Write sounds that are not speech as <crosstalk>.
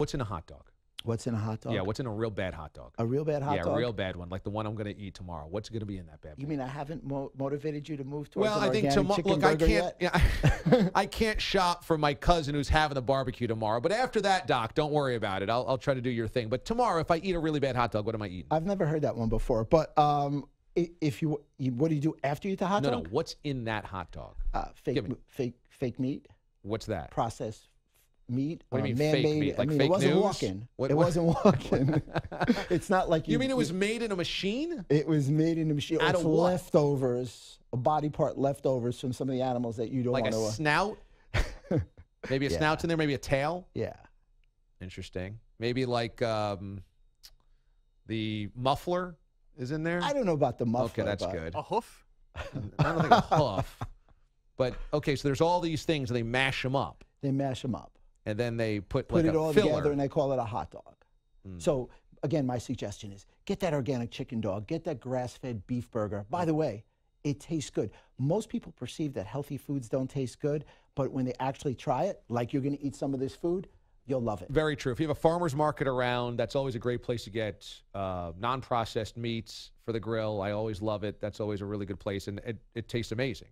What's in a hot dog? What's in a hot dog? Yeah, what's in a real bad hot dog? A real bad hot yeah, dog? Yeah, a real bad one, like the one I'm going to eat tomorrow. What's going to be in that bad? You mean I haven't mo motivated you to move towards? Well, I think tomorrow. Look, I can't. Yeah, I, <laughs> I can't shop for my cousin who's having the barbecue tomorrow. But after that, Doc, don't worry about it. I'll, I'll try to do your thing. But tomorrow, if I eat a really bad hot dog, what am I eating? I've never heard that one before. But um, if you, what do you do after you eat the hot no, dog? No, no. What's in that hot dog? Uh, fake, fake, fake meat. What's that? Processed meat. What do you uh, mean man-made. fake meat? Like I mean, it wasn't walking. it wasn't <laughs> walking. it's not like you. You mean it was made in a machine? It was made in a machine. Out of what? leftovers, a body part leftovers from some of the animals that you don't Like a want to. snout? <laughs> Maybe a Yeah. snout's in there. Maybe a tail. yeah. Interesting. Maybe like um, the muffler is in there. I don't know about the muffler. okay, that's but good. A hoof? I don't think a hoof. But okay, so there's all these things and they mash them up. They mash them up and then they put put like it all filler. together and they call it a hot dog. Mm. So again, my suggestion is get that organic chicken dog, get that grass-fed beef burger. By the way, it tastes good. Most people perceive that healthy foods don't taste good, but when they actually try it, like you're going to eat some of this food, you'll love it. Very true. If you have a farmer's market around, that's always a great place to get uh, non processed meats for the grill. I always love it. That's always a really good place, and it, it tastes amazing.